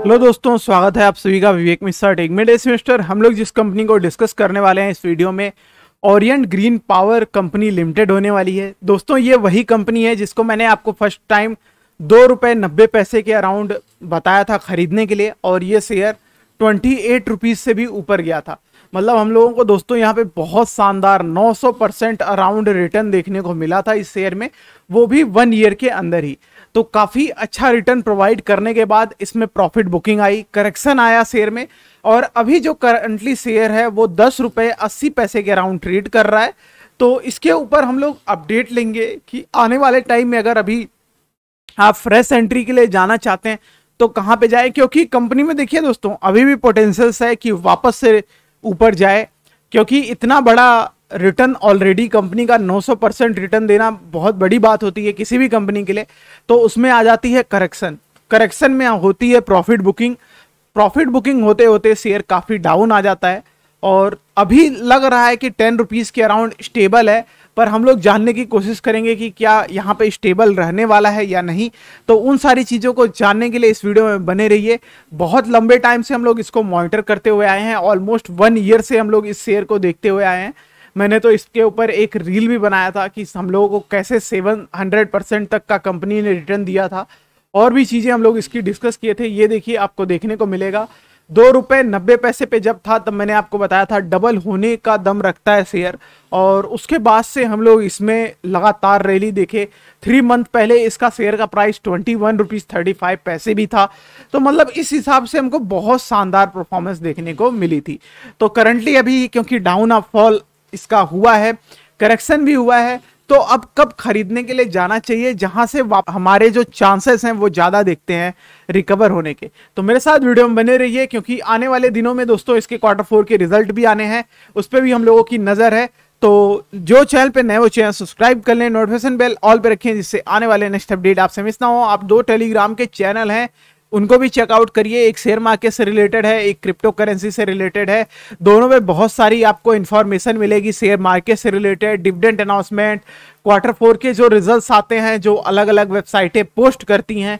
hello दोस्तों स्वागत है आप सभी का Vivek Mishra tech mid semester हम लोग जिस कंपनी को डिस्कस करने वाले हैं इस वीडियो में Orient Green Power company limited होने वाली है दोस्तों ये वही कंपनी है जिसको मैंने आपको फर्स्ट टाइम दो रुपये नब्बे पैसे के अराउंड बताया था खरीदने के लिए और ये शेयर ट्वेंटी एट रुपीज़ से भी ऊपर गया था मतलब हम लोगों को दोस्तों यहाँ पे बहुत शानदार 900 परसेंट अराउंड रिटर्न देखने को मिला था इस शेयर में वो भी वन ईयर के अंदर ही तो काफ़ी अच्छा रिटर्न प्रोवाइड करने के बाद इसमें प्रॉफिट बुकिंग आई करेक्शन आया शेयर में और अभी जो करंटली शेयर है वो दस रुपये अस्सी पैसे के अराउंड ट्रेड कर रहा है तो इसके ऊपर हम लोग अपडेट लेंगे कि आने वाले टाइम में अगर अभी आप फ्रेश एंट्री के लिए जाना चाहते हैं तो कहाँ पे जाए क्योंकि कंपनी में देखिए दोस्तों अभी भी पोटेंशियल्स है कि वापस से ऊपर जाए क्योंकि इतना बड़ा रिटर्न ऑलरेडी कंपनी का 900 परसेंट रिटर्न देना बहुत बड़ी बात होती है किसी भी कंपनी के लिए तो उसमें आ जाती है करेक्शन करेक्शन में होती है प्रॉफिट बुकिंग प्रॉफिट बुकिंग होते होते शेयर काफ़ी डाउन आ जाता है और अभी लग रहा है कि टेन रुपीज़ के अराउंड स्टेबल है पर हम लोग जानने की कोशिश करेंगे कि क्या यहाँ पे स्टेबल रहने वाला है या नहीं तो उन सारी चीज़ों को जानने के लिए इस वीडियो में बने रहिए बहुत लंबे टाइम से हम लोग इसको मॉनिटर करते हुए आए हैं ऑलमोस्ट वन ईयर से हम लोग इस शेयर को देखते हुए आए हैं मैंने तो इसके ऊपर एक रील भी बनाया था कि हम लोगों को कैसे सेवन हंड्रेड परसेंट तक का कंपनी ने रिटर्न दिया था और भी चीज़ें हम लोग इसकी डिस्कस किए थे ये देखिए आपको देखने को मिलेगा दो रुपये नब्बे पैसे पे जब था तब मैंने आपको बताया था डबल होने का दम रखता है शेयर और उसके बाद से हम लोग इसमें लगातार रैली देखे थ्री मंथ पहले इसका शेयर का price twenty one rupees thirty five पैसे भी था तो मतलब इस हिसाब से हमको बहुत शानदार परफॉर्मेंस देखने को मिली थी तो करंटली अभी क्योंकि डाउन ऑफ फॉल इसका हुआ है करेक्शन भी हुआ है तो अब कब खरीदने के लिए जाना चाहिए जहां से हमारे जो चांसेस हैं वो ज़्यादा देखते हैं रिकवर होने के तो मेरे साथ वीडियो में बने रहिए क्योंकि आने वाले दिनों में दोस्तों इसके क्वार्टर फोर के रिजल्ट भी आने हैं उस पर भी हम लोगों की नज़र है तो जो चैनल पे नए हो चैनल सब्सक्राइब कर लें नोटिफिकेशन बेल ऑल पे रखें जिससे आने वाले नेक्स्ट अपडेट आपसे मिस ना हो आप दो टेलीग्राम के चैनल हैं उनको भी चेकआउट करिए एक शेयर मार्केट से रिलेटेड है एक क्रिप्टो करेंसी से रिलेटेड है दोनों में बहुत सारी आपको इन्फॉर्मेशन मिलेगी शेयर मार्केट से related dividend announcement quarter four के जो रिजल्ट्स आते हैं जो अलग अलग वेबसाइटें पोस्ट करती हैं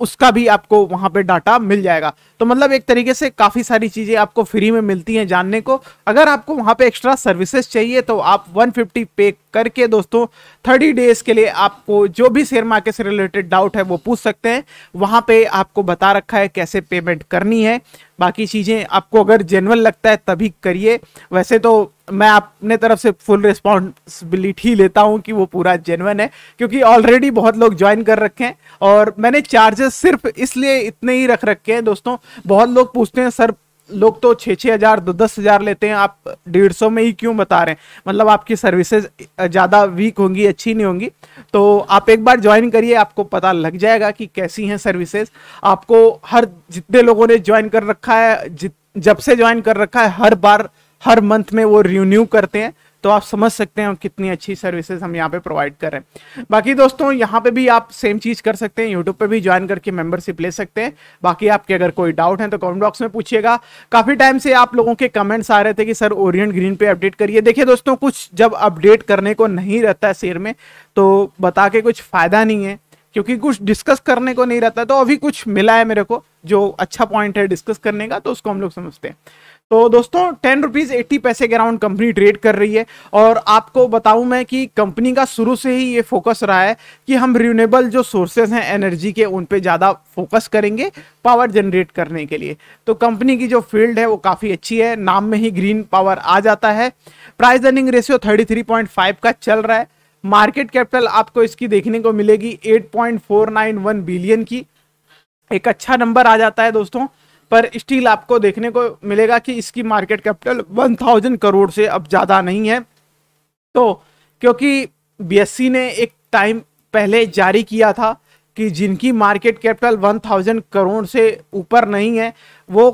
उसका भी आपको वहाँ पे डाटा मिल जाएगा तो मतलब एक तरीके से काफ़ी सारी चीज़ें आपको फ्री में मिलती हैं जानने को अगर आपको वहाँ पे एक्स्ट्रा सर्विसेज चाहिए तो आप 150 पे करके दोस्तों 30 डेज़ के लिए आपको जो भी शेयर मार्केट से रिलेटेड डाउट है वो पूछ सकते हैं वहाँ पर आपको बता रखा है कैसे पेमेंट करनी है बाकी चीज़ें आपको अगर जेनवन लगता है तभी करिए वैसे तो मैं अपने तरफ से फुल रिस्पॉन्सिबिलिटी लेता हूँ कि वो पूरा जेनवन है क्योंकि ऑलरेडी बहुत लोग ज्वाइन कर रखे हैं और मैंने चार्जेस सिर्फ इसलिए इतने ही रख रखे हैं दोस्तों बहुत लोग पूछते हैं सर लोग तो छः छः हज़ार दो दस हज़ार लेते हैं आप डेढ़ सौ में ही क्यों बता रहे हैं मतलब आपकी सर्विसेज ज़्यादा वीक होंगी अच्छी नहीं होंगी तो आप एक बार ज्वाइन करिए आपको पता लग जाएगा कि कैसी हैं सर्विसेज आपको हर जितने लोगों ने ज्वाइन कर रखा है जब से ज्वाइन कर रखा है हर बार हर मंथ में वो रिन्यू करते हैं तो आप समझ सकते हैं कितनी अच्छी सर्विसेज हम यहाँ पे प्रोवाइड कर रहे हैं बाकी दोस्तों यहाँ पे भी आप सेम चीज़ कर सकते हैं यूट्यूब पे भी ज्वाइन करके मेंबरशिप ले सकते हैं बाकी आपके अगर कोई डाउट है तो कमेंट बॉक्स में पूछिएगा काफ़ी टाइम से आप लोगों के कमेंट्स आ रहे थे कि सर ओरियंट ग्रीन पे अपडेट करिए देखिए दोस्तों कुछ जब अपडेट करने को नहीं रहता है शेयर में तो बता के कुछ फ़ायदा नहीं है क्योंकि कुछ डिस्कस करने को नहीं रहता तो अभी कुछ मिला है मेरे को जो अच्छा पॉइंट है डिस्कस करने का तो उसको हम लोग समझते हैं तो दोस्तों टेन रुपीज एट्टी पैसे के अराउंड कंपनी ट्रेड कर रही है और आपको बताऊं मैं कि कंपनी का शुरू से ही ये फोकस रहा है कि हम रिन्यूएबल जो सोर्सेज हैं एनर्जी के उन पे ज़्यादा फोकस करेंगे पावर जनरेट करने के लिए तो कंपनी की जो फील्ड है वो काफ़ी अच्छी है नाम में ही ग्रीन पावर आ जाता है प्राइस अर्निंग रेशियो थर्टी का चल रहा है मार्केट कैपिटल आपको इसकी देखने को मिलेगी एट बिलियन की एक अच्छा नंबर आ जाता है दोस्तों पर स्टील आपको देखने को मिलेगा कि इसकी मार्केट कैपिटल 1000 करोड़ से अब ज़्यादा नहीं है तो क्योंकि बीएससी ने एक टाइम पहले जारी किया था कि जिनकी मार्केट कैपिटल 1000 करोड़ से ऊपर नहीं है वो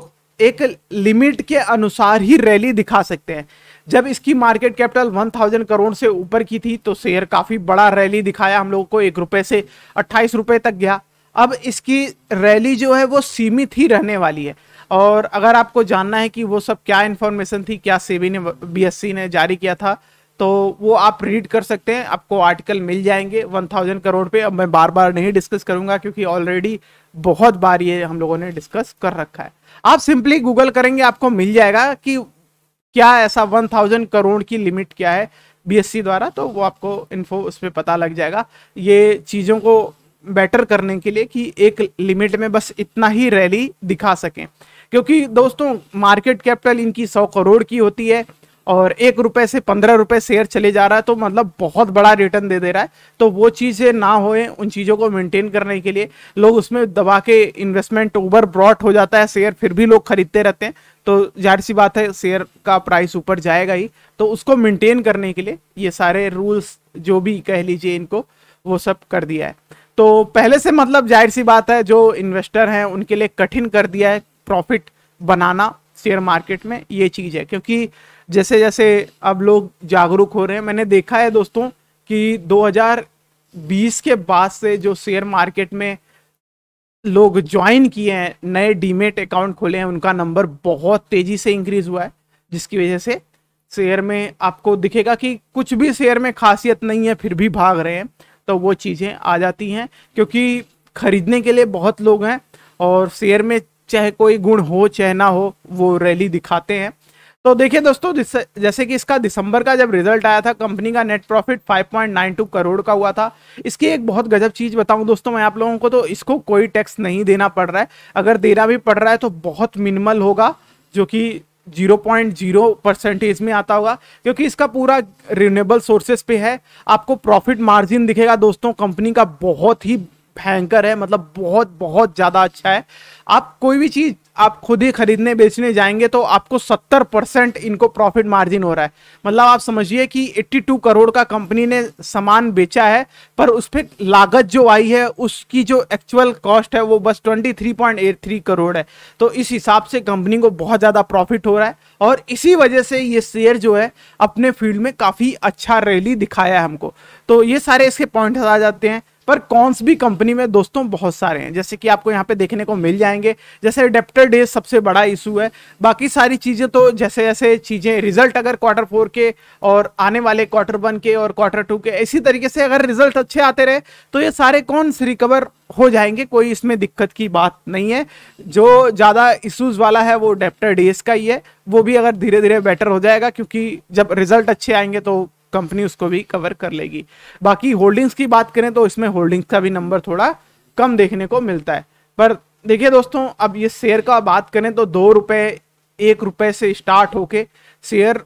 एक लिमिट के अनुसार ही रैली दिखा सकते हैं जब इसकी मार्केट कैपिटल 1000 करोड़ से ऊपर की थी तो शेयर काफ़ी बड़ा रैली दिखाया हम लोगों को एक रुपये से अट्ठाईस रुपये तक गया अब इसकी रैली जो है वो सीमित ही रहने वाली है और अगर आपको जानना है कि वो सब क्या इन्फॉर्मेशन थी क्या सेबी ने बी ने जारी किया था तो वो आप रीड कर सकते हैं आपको आर्टिकल मिल जाएंगे वन थाउजेंड करोड़ पे अब मैं बार बार नहीं डिस्कस करूंगा क्योंकि ऑलरेडी बहुत बार ये हम लोगों ने डिस्कस कर रखा है आप सिंपली गूगल करेंगे आपको मिल जाएगा कि क्या ऐसा वन थाउजेंड करोड़ की लिमिट क्या है बीएससी द्वारा तो वो आपको इन्फो उस पर पता लग जाएगा ये चीज़ों को बेटर करने के लिए कि एक लिमिट में बस इतना ही रैली दिखा सकें क्योंकि दोस्तों मार्केट कैपिटल इनकी सौ करोड़ की होती है और एक रुपए से पंद्रह रुपए शेयर चले जा रहा है तो मतलब बहुत बड़ा रिटर्न दे दे रहा है तो वो चीज़ें ना होए उन चीज़ों को मेंटेन करने के लिए लोग उसमें दबा के इन्वेस्टमेंट ओवर ब्रॉड हो जाता है शेयर फिर भी लोग खरीदते रहते हैं तो जाहिर सी बात है शेयर का प्राइस ऊपर जाएगा ही तो उसको मेंटेन करने के लिए ये सारे रूल्स जो भी कह लीजिए इनको वो सब कर दिया है तो पहले से मतलब जाहिर सी बात है जो इन्वेस्टर हैं उनके लिए कठिन कर दिया है प्रॉफिट बनाना शेयर मार्केट में ये चीज़ है क्योंकि जैसे जैसे अब लोग जागरूक हो रहे हैं मैंने देखा है दोस्तों कि 2020 के बाद से जो शेयर मार्केट में लोग ज्वाइन किए हैं नए डीमेट अकाउंट खोले हैं उनका नंबर बहुत तेज़ी से इंक्रीज हुआ है जिसकी वजह से शेयर में आपको दिखेगा कि कुछ भी शेयर में खासियत नहीं है फिर भी भाग रहे हैं तो वो चीज़ें आ जाती हैं क्योंकि खरीदने के लिए बहुत लोग हैं और शेयर में चाहे कोई गुण हो चाहे ना हो वो रैली दिखाते हैं तो देखिए दोस्तों जैसे कि इसका दिसंबर का जब रिजल्ट आया था कंपनी का नेट प्रॉफिट 5.92 करोड़ का हुआ था इसकी एक बहुत गजब चीज बताऊं दोस्तों मैं आप लोगों को तो इसको कोई टैक्स नहीं देना पड़ रहा है अगर देना भी पड़ रहा है तो बहुत मिनिमल होगा जो कि जीरो पॉइंट जीरो परसेंटेज में आता होगा क्योंकि इसका पूरा रिन्यूएबल सोर्सेज पे है आपको प्रॉफिट मार्जिन दिखेगा दोस्तों कंपनी का बहुत ही भयंकर है मतलब बहुत बहुत ज़्यादा अच्छा है आप कोई भी चीज़ आप खुद ही खरीदने बेचने जाएंगे तो आपको 70 परसेंट इनको प्रॉफिट मार्जिन हो रहा है मतलब आप समझिए कि 82 करोड़ का कंपनी ने सामान बेचा है पर उस पर लागत जो आई है उसकी जो एक्चुअल कॉस्ट है वो बस 23.83 करोड़ है तो इस हिसाब से कंपनी को बहुत ज़्यादा प्रॉफिट हो रहा है और इसी वजह से ये शेयर जो है अपने फील्ड में काफ़ी अच्छा रैली दिखाया है हमको तो ये सारे इसके पॉइंट्स आ जाते हैं पर कॉन्स भी कंपनी में दोस्तों बहुत सारे हैं जैसे कि आपको यहाँ पे देखने को मिल जाएंगे जैसे अडेप्टर डे सबसे बड़ा इशू है बाकी सारी चीज़ें तो जैसे जैसे चीज़ें रिजल्ट अगर क्वार्टर फोर के और आने वाले क्वार्टर वन के और क्वार्टर टू के इसी तरीके से अगर रिजल्ट अच्छे आते रहे तो ये सारे कॉन्स रिकवर हो जाएंगे कोई इसमें दिक्कत की बात नहीं है जो ज़्यादा इशूज़ वाला है वो डेप्टर डेज का ही है वो भी अगर धीरे धीरे बेटर हो जाएगा क्योंकि जब रिजल्ट अच्छे आएंगे तो कंपनी उसको भी कवर कर लेगी बाकी होल्डिंग्स की बात करें तो इसमें होल्डिंग्स का भी नंबर थोड़ा कम देखने को मिलता है पर देखिए दोस्तों अब ये शेयर का बात करें तो दो रुपये एक रुपये से स्टार्ट होके शेयर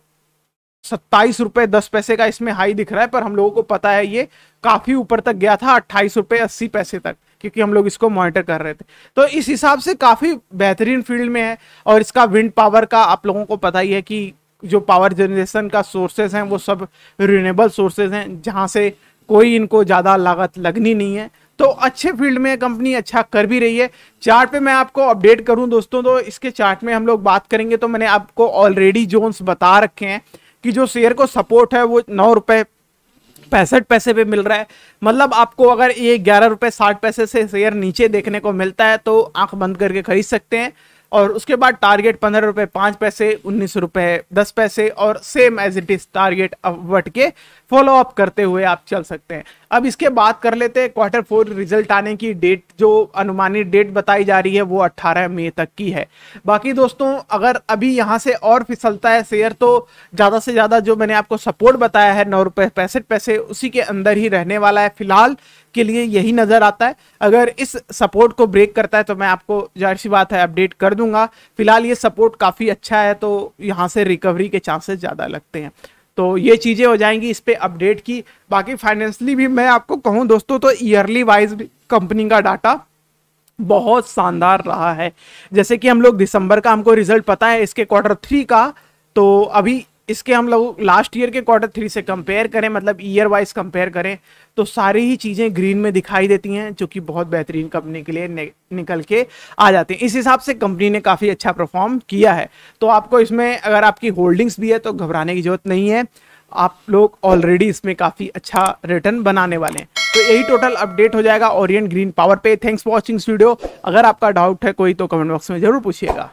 सत्ताईस रुपये दस पैसे का इसमें हाई दिख रहा है पर हम लोगों को पता है ये काफ़ी ऊपर तक गया था अट्ठाईस रुपये अस्सी पैसे तक क्योंकि हम लोग इसको मॉनिटर कर रहे थे तो इस हिसाब से काफ़ी बेहतरीन फील्ड में है और इसका विंड पावर का आप लोगों को पता ही है कि जो पावर जनरेशन का सोर्सेज हैं वो सब रिन्यूएबल सोर्सेज हैं जहाँ से कोई इनको ज़्यादा लागत लगनी नहीं है तो अच्छे फील्ड में कंपनी अच्छा कर भी रही है चार्ट पे मैं आपको अपडेट करूं दोस्तों तो इसके चार्ट में हम लोग बात करेंगे तो मैंने आपको ऑलरेडी जोन्स बता रखे हैं कि जो शेयर को सपोर्ट है वो नौ रुपये पैंसठ पैसे पे मिल रहा है मतलब आपको अगर ये ग्यारह रुपये साठ पैसे से शेयर नीचे देखने को मिलता है तो आंख बंद करके खरीद सकते हैं और उसके बाद टारगेट पंद्रह रुपये पाँच पैसे उन्नीस रुपये दस पैसे और same as it is target what के फॉलो अप करते हुए आप चल सकते हैं अब इसके बात कर लेते हैं क्वार्टर फोर रिजल्ट आने की डेट जो अनुमानित डेट बताई जा रही है वो 18 मई तक की है बाकी दोस्तों अगर अभी यहाँ से और फिसलता है शेयर तो ज़्यादा से ज़्यादा जो मैंने आपको सपोर्ट बताया है नौ रुपये पैंसठ पैसे उसी के अंदर ही रहने वाला है फिलहाल के लिए यही नज़र आता है अगर इस सपोर्ट को ब्रेक करता है तो मैं आपको जाहिर सी बात है अपडेट कर दूंगा फिलहाल ये सपोर्ट काफ़ी अच्छा है तो यहाँ से रिकवरी के चांसेस ज़्यादा लगते हैं तो ये चीज़ें हो जाएंगी इस पर अपडेट की बाकी फाइनेंशली भी मैं आपको कहूँ दोस्तों तो ईयरली वाइज कंपनी का डाटा बहुत शानदार रहा है जैसे कि हम लोग दिसंबर का हमको रिजल्ट पता है इसके क्वार्टर थ्री का तो अभी इसके हम लोग लास्ट ईयर के क्वार्टर थ्री से कंपेयर करें मतलब ईयर वाइज कंपेयर करें तो सारी ही चीज़ें ग्रीन में दिखाई देती हैं जो कि बहुत बेहतरीन कंपनी के लिए निकल के आ जाते हैं इस हिसाब से कंपनी ने काफ़ी अच्छा परफॉर्म किया है तो आपको इसमें अगर आपकी होल्डिंग्स भी है तो घबराने की जरूरत नहीं है आप लोग ऑलरेडी इसमें काफ़ी अच्छा रिटर्न बनाने वाले हैं तो यही टोटल अपडेट हो जाएगा ओरियन ग्रीन पावर पे थैंक्स फॉर वॉचिंग वीडियो अगर आपका डाउट है कोई तो कमेंट बॉक्स में जरूर पूछिएगा